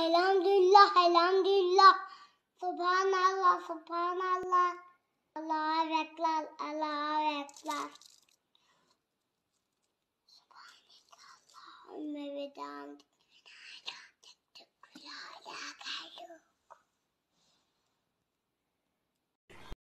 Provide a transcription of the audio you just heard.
elhamdülillah, elhamdülillah. Subhanallah, subhanallah.